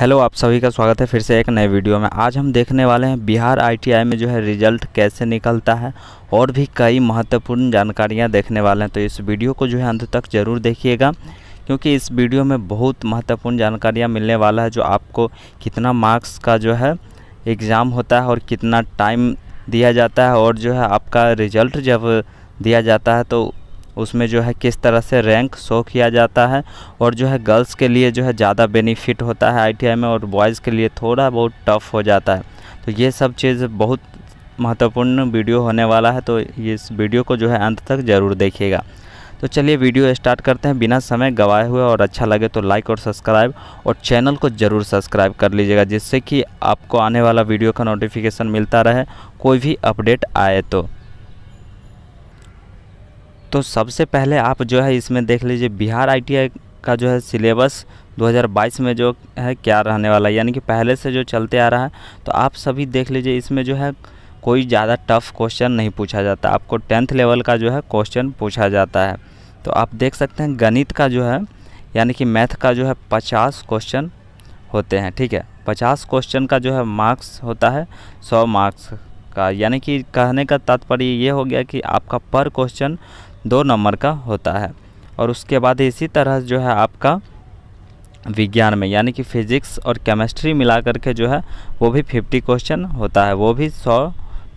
hello आप सभी का स्वागत है फिर से एक नए वीडियो में आज हम देखने वाले हैं बिहार आईटीआई में जो है रिजल्ट कैसे निकलता है और भी कई महत्वपूर्ण जानकारियां देखने वाले हैं तो इस वीडियो को जो है अंत तक जरूर देखिएगा क्योंकि इस वीडियो में बहुत महत्वपूर्ण जानकारियां मिलने वाला है जो आपको कितना मार्क्स का जो है एग्ज़ाम होता है और कितना टाइम दिया जाता है और जो है आपका रिजल्ट जब दिया जाता है तो उसमें जो है किस तरह से रैंक शो किया जाता है और जो है गर्ल्स के लिए जो है ज़्यादा बेनिफिट होता है आई में और बॉयज़ के लिए थोड़ा बहुत टफ़ हो जाता है तो ये सब चीज़ बहुत महत्वपूर्ण वीडियो होने वाला है तो इस वीडियो को जो है अंत तक ज़रूर देखिएगा तो चलिए वीडियो स्टार्ट करते हैं बिना समय गवाए हुए और अच्छा लगे तो लाइक और सब्सक्राइब और चैनल को ज़रूर सब्सक्राइब कर लीजिएगा जिससे कि आपको आने वाला वीडियो का नोटिफिकेशन मिलता रहे कोई भी अपडेट आए तो तो सबसे पहले आप जो है इसमें देख लीजिए बिहार आई का जो है सिलेबस 2022 में जो है क्या रहने वाला है यानी कि पहले से जो चलते आ रहा है तो आप सभी देख लीजिए इसमें जो है कोई ज़्यादा टफ क्वेश्चन नहीं पूछा जाता आपको टेंथ लेवल का जो है क्वेश्चन पूछा जाता है तो आप देख सकते हैं गणित का जो है यानी कि मैथ का जो है पचास क्वेश्चन होते हैं ठीक है पचास क्वेश्चन का जो है मार्क्स होता है सौ मार्क्स का यानी कि कहने का तात्पर्य ये हो गया कि आपका पर क्वेश्चन दो नंबर का होता है और उसके बाद इसी तरह जो है आपका विज्ञान में यानी कि फिजिक्स और केमिस्ट्री मिला करके जो है वो भी फिफ्टी क्वेश्चन होता है वो भी सौ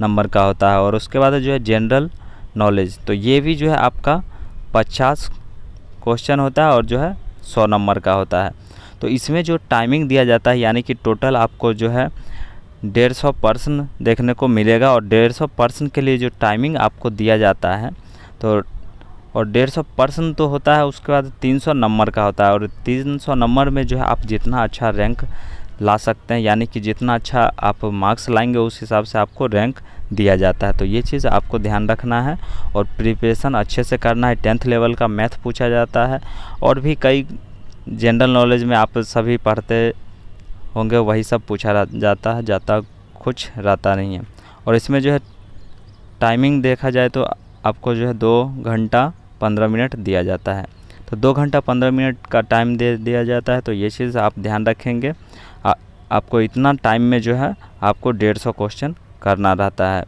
नंबर का होता है और उसके बाद जो है जनरल नॉलेज तो ये भी जो है आपका पचास क्वेश्चन होता है और जो है सौ नंबर का होता है तो इसमें जो टाइमिंग दिया जाता है यानी कि टोटल आपको जो है डेढ़ सौ पर्सन देखने को मिलेगा और डेढ़ सौ पर्सन के लिए जो टाइमिंग आपको दिया जाता है तो और डेढ़ सौ पर्सन तो होता है उसके बाद तीन सौ नंबर का होता है और तीन सौ नंबर में जो है आप जितना अच्छा रैंक ला सकते हैं यानी कि जितना अच्छा आप मार्क्स लाएंगे उस हिसाब से आपको रैंक दिया जाता है तो ये चीज़ आपको ध्यान रखना है और प्रिपरेशन अच्छे से करना है टेंथ लेवल का मैथ पूछा जाता है और भी कई जनरल नॉलेज में आप सभी पढ़ते होंगे वही सब पूछा जाता है जाता कुछ रहता नहीं है और इसमें जो है टाइमिंग देखा जाए तो आपको जो है दो घंटा पंद्रह मिनट दिया जाता है तो दो घंटा पंद्रह मिनट का टाइम दे दिया जाता है तो ये चीज़ आप ध्यान रखेंगे आ, आपको इतना टाइम में जो है आपको डेढ़ सौ क्वेश्चन करना रहता है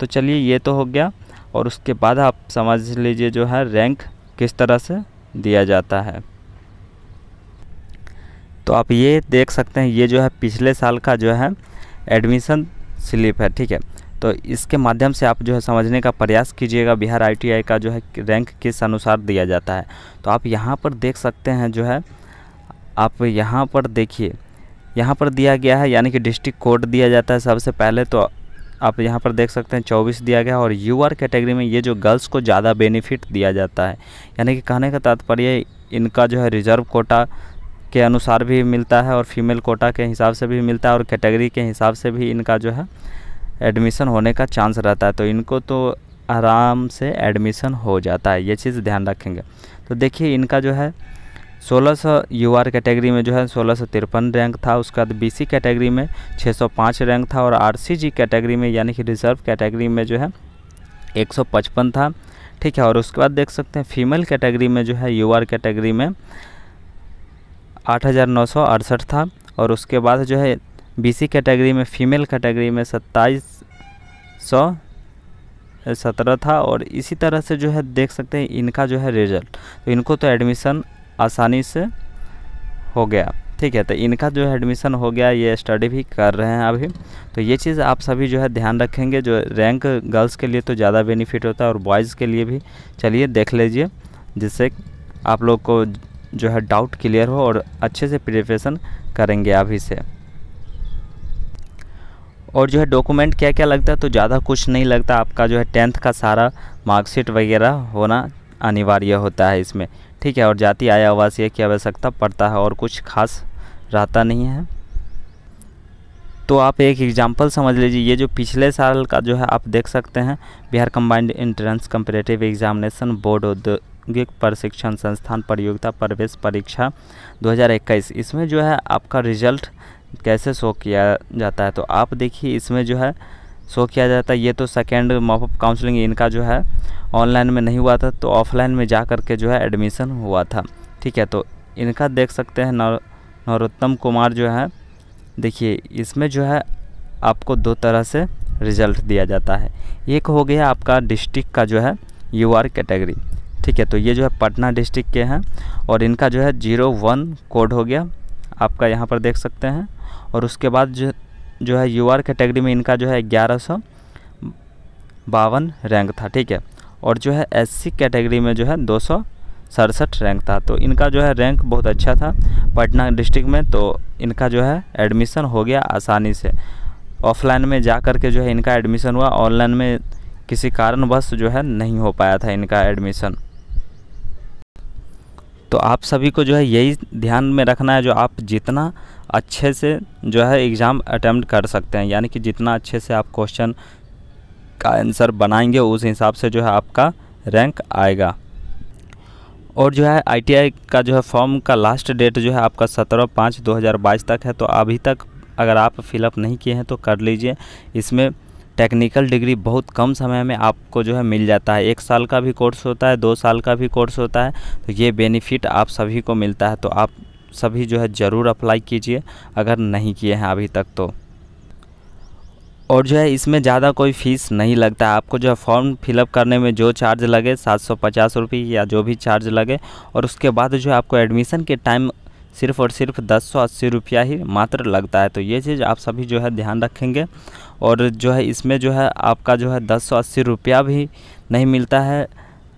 तो चलिए ये तो हो गया और उसके बाद आप समझ लीजिए जो है रैंक किस तरह से दिया जाता है तो आप ये देख सकते हैं ये जो है पिछले साल का जो है एडमिशन स्लिप है ठीक है तो इसके माध्यम से आप जो है समझने का प्रयास कीजिएगा बिहार आईटीआई का जो है रैंक किस अनुसार दिया जाता है तो आप यहाँ पर देख सकते हैं जो है आप यहाँ पर देखिए यहाँ पर दिया गया है यानी कि डिस्ट्रिक्ट कोड दिया जाता है सबसे पहले तो आप यहाँ पर देख सकते हैं चौबीस दिया गया और यू आर कैटेगरी में ये जो गर्ल्स को ज़्यादा बेनिफिट दिया जाता है यानी कि कहने का तात्पर्य इनका जो है रिजर्व कोटा के अनुसार भी मिलता है और फीमेल कोटा के हिसाब से भी मिलता है और कैटेगरी के हिसाब से भी इनका जो है एडमिशन होने का चांस रहता है तो इनको तो आराम से एडमिशन हो जाता है ये चीज़ ध्यान रखेंगे तो देखिए इनका जो है 1600 यूआर कैटेगरी में जो है सोलह सौ तिरपन रैंक था उसके बाद सी कैटेगरी में 605 रैंक था और जी कैटेगरी में यानी कि रिजर्व कैटेगरी में जो है 155 था ठीक है और उसके बाद देख सकते हैं फीमेल कैटेगरी में जो है यू कैटेगरी में आठ था और उसके बाद जो है बीसी कैटेगरी में फ़ीमेल कैटेगरी में सत्ताईस सौ सत्रह था और इसी तरह से जो है देख सकते हैं इनका जो है रिजल्ट तो इनको तो एडमिशन आसानी से हो गया ठीक है तो इनका जो है एडमिशन हो गया ये स्टडी भी कर रहे हैं अभी तो ये चीज़ आप सभी जो है ध्यान रखेंगे जो रैंक गर्ल्स के लिए तो ज़्यादा बेनिफिट होता है और बॉयज़ के लिए भी चलिए देख लीजिए जिससे आप लोग को जो है डाउट क्लियर हो और अच्छे से प्रिपरेशन करेंगे अभी से और जो है डॉक्यूमेंट क्या क्या लगता है तो ज़्यादा कुछ नहीं लगता आपका जो है टेंथ का सारा मार्कशीट वगैरह होना अनिवार्य होता है इसमें ठीक है और जाति आया आवासीय की आवश्यकता पड़ता है और कुछ खास रहता नहीं है तो आप एक एग्जांपल समझ लीजिए ये जो पिछले साल का जो है आप देख सकते हैं Bihar combined entrance competitive examination board औद्योगिक प्रशिक्षण संस्थान प्रतियोगिता प्रवेश परीक्षा 2021 इसमें जो है आपका रिजल्ट कैसे शो किया जाता है तो आप देखिए इसमें जो है शो किया जाता है ये तो सेकेंड मॉपअप काउंसलिंग इनका जो है ऑनलाइन में नहीं हुआ था तो ऑफलाइन में जा कर के जो है एडमिशन हुआ था ठीक है तो इनका देख सकते हैं नौ नरोत्तम कुमार जो है देखिए इसमें जो है आपको दो तरह से रिज़ल्ट दिया जाता है एक हो गया आपका डिस्ट्रिक्ट का जो है यू आर कैटेगरी ठीक है तो ये जो है पटना डिस्ट्रिक्ट के हैं और इनका जो है जीरो वन कोड हो गया आपका यहाँ पर देख सकते हैं और उसके बाद जो जो है यू आर कैटेगरी में इनका जो है ग्यारह सौ बावन रैंक था ठीक है और जो है एस सी कैटेगरी में जो है दो सौ सड़सठ रैंक था तो इनका जो है रैंक बहुत अच्छा था पटना डिस्ट्रिक्ट में तो इनका जो है एडमिशन हो गया आसानी से ऑफलाइन में जा कर के जो है इनका एडमिशन हुआ ऑनलाइन में किसी कारणवश जो है नहीं हो पाया था इनका एडमिशन तो आप सभी को जो है यही ध्यान में रखना है जो आप जितना अच्छे से जो है एग्ज़ाम अटैम्प्ट कर सकते हैं यानी कि जितना अच्छे से आप क्वेश्चन का आंसर बनाएंगे उस हिसाब से जो है आपका रैंक आएगा और जो है आईटीआई का जो है फॉर्म का लास्ट डेट जो है आपका सत्रह पाँच दो हज़ार बाईस तक है तो अभी तक अगर आप फिलअप नहीं किए हैं तो कर लीजिए इसमें टेक्निकल डिग्री बहुत कम समय में आपको जो है मिल जाता है एक साल का भी कोर्स होता है दो साल का भी कोर्स होता है तो ये बेनिफिट आप सभी को मिलता है तो आप सभी जो है ज़रूर अप्लाई कीजिए अगर नहीं किए हैं अभी तक तो और जो है इसमें ज़्यादा कोई फ़ीस नहीं लगता है आपको जो है फॉर्म फिलअप करने में जो चार्ज लगे सात सौ पचास रुपये या जो भी चार्ज लगे और उसके बाद जो है आपको एडमिशन के टाइम सिर्फ और सिर्फ दस सौ अस्सी रुपया ही मात्र लगता है तो ये चीज़ आप सभी जो है ध्यान रखेंगे और जो है इसमें जो है आपका जो है दस सौ अस्सी रुपया भी नहीं मिलता है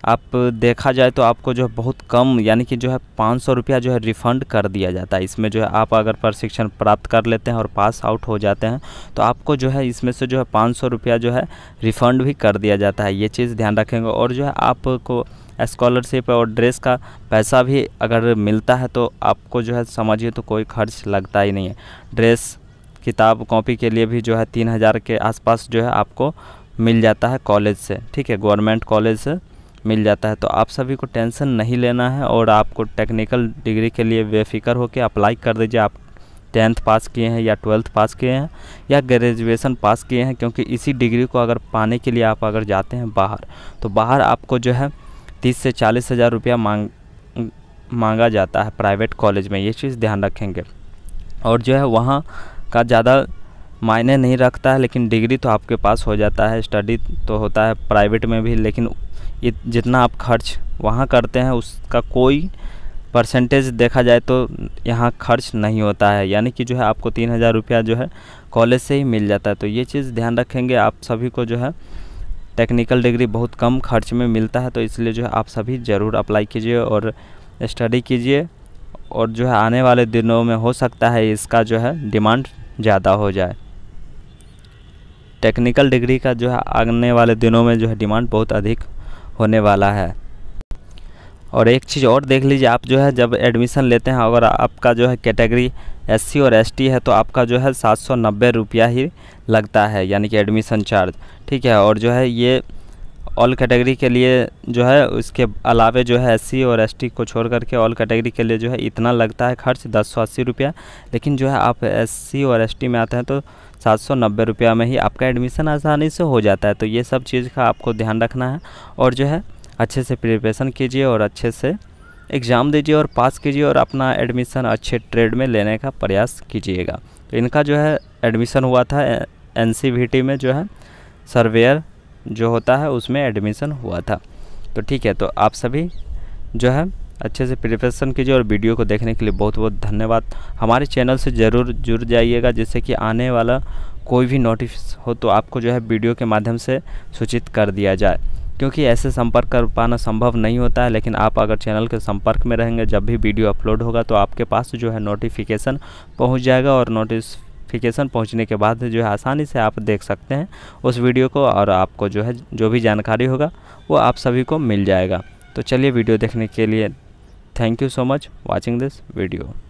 आप देखा जाए तो आपको जो है बहुत कम यानी कि जो है पाँच सौ रुपया जो है रिफ़ंड कर दिया जाता है इसमें जो है आप अगर प्रशिक्षण प्राप्त कर लेते हैं और पास आउट हो जाते हैं तो आपको जो है इसमें से जो है पाँच सौ रुपया जो है रिफ़ंड भी कर दिया जाता है ये चीज़ ध्यान रखेंगे और जो है आपको स्कॉलरशिप और ड्रेस का पैसा भी अगर मिलता है तो आपको जो है समझिए तो कोई खर्च लगता ही नहीं है ड्रेस किताब कॉपी के लिए भी जो है तीन हज़ार के आसपास जो है आपको मिल जाता है कॉलेज से ठीक है गवर्नमेंट कॉलेज से मिल जाता है तो आप सभी को टेंशन नहीं लेना है और आपको टेक्निकल डिग्री के लिए बेफिक्र होकर अप्लाई कर दीजिए आप टेंथ पास किए हैं या ट्वेल्थ पास किए हैं या ग्रेजुएशन पास किए हैं क्योंकि इसी डिग्री को अगर पाने के लिए आप अगर जाते हैं बाहर तो बाहर आपको जो है तीस से चालीस हज़ार रुपया मांग मांगा जाता है प्राइवेट कॉलेज में ये चीज़ ध्यान रखेंगे और जो है वहाँ का ज़्यादा मायने नहीं रखता है लेकिन डिग्री तो आपके पास हो जाता है स्टडी तो होता है प्राइवेट में भी लेकिन जितना आप खर्च वहाँ करते हैं उसका कोई परसेंटेज देखा जाए तो यहाँ खर्च नहीं होता है यानी कि जो है आपको तीन हज़ार रुपया जो है कॉलेज से ही मिल जाता है तो ये चीज़ ध्यान रखेंगे आप सभी को जो है टेक्निकल डिग्री बहुत कम खर्च में मिलता है तो इसलिए जो है आप सभी ज़रूर अप्लाई कीजिए और स्टडी कीजिए और जो है आने वाले दिनों में हो सकता है इसका जो है डिमांड ज़्यादा हो जाए टेक्निकल डिग्री का जो है आने वाले दिनों में जो है डिमांड बहुत अधिक होने वाला है और एक चीज़ और देख लीजिए आप जो है जब एडमिशन लेते हैं अगर आपका जो है कैटेगरी एससी और एसटी है तो आपका जो है सात सौ नब्बे रुपया ही लगता है यानी कि एडमिशन चार्ज ठीक है और जो है ये ऑल कैटेगरी के लिए जो है उसके अलावे जो है एससी और एसटी को छोड़ करके ऑल कैटेगरी के लिए जो है इतना लगता है खर्च दस सौ अस्सी रुपया लेकिन जो है आप एस और एस में आते हैं तो सात सौ नब्बे रुपया में ही आपका एडमिशन आसानी से हो जाता है तो ये सब चीज़ का आपको ध्यान रखना है और जो है अच्छे से प्रिपरेशन कीजिए और अच्छे से एग्ज़ाम दीजिए और पास कीजिए और अपना एडमिशन अच्छे ट्रेड में लेने का प्रयास कीजिएगा तो इनका जो है एडमिशन हुआ था एन में जो है सर्वेयर जो होता है उसमें एडमिशन हुआ था तो ठीक है तो आप सभी जो है अच्छे से प्रिपरेशन कीजिए और वीडियो को देखने के लिए बहुत बहुत धन्यवाद हमारे चैनल से ज़रूर जुड़ जाइएगा जिससे कि आने वाला कोई भी नोटिस हो तो आपको जो है वीडियो के माध्यम से सूचित कर दिया जाए क्योंकि ऐसे संपर्क कर पाना संभव नहीं होता है लेकिन आप अगर चैनल के संपर्क में रहेंगे जब भी वीडियो अपलोड होगा तो आपके पास जो है नोटिफिकेशन पहुँच जाएगा और नोटिस नोटिफिकेशन पहुंचने के बाद जो है आसानी से आप देख सकते हैं उस वीडियो को और आपको जो है जो भी जानकारी होगा वो आप सभी को मिल जाएगा तो चलिए वीडियो देखने के लिए thank you so much watching this video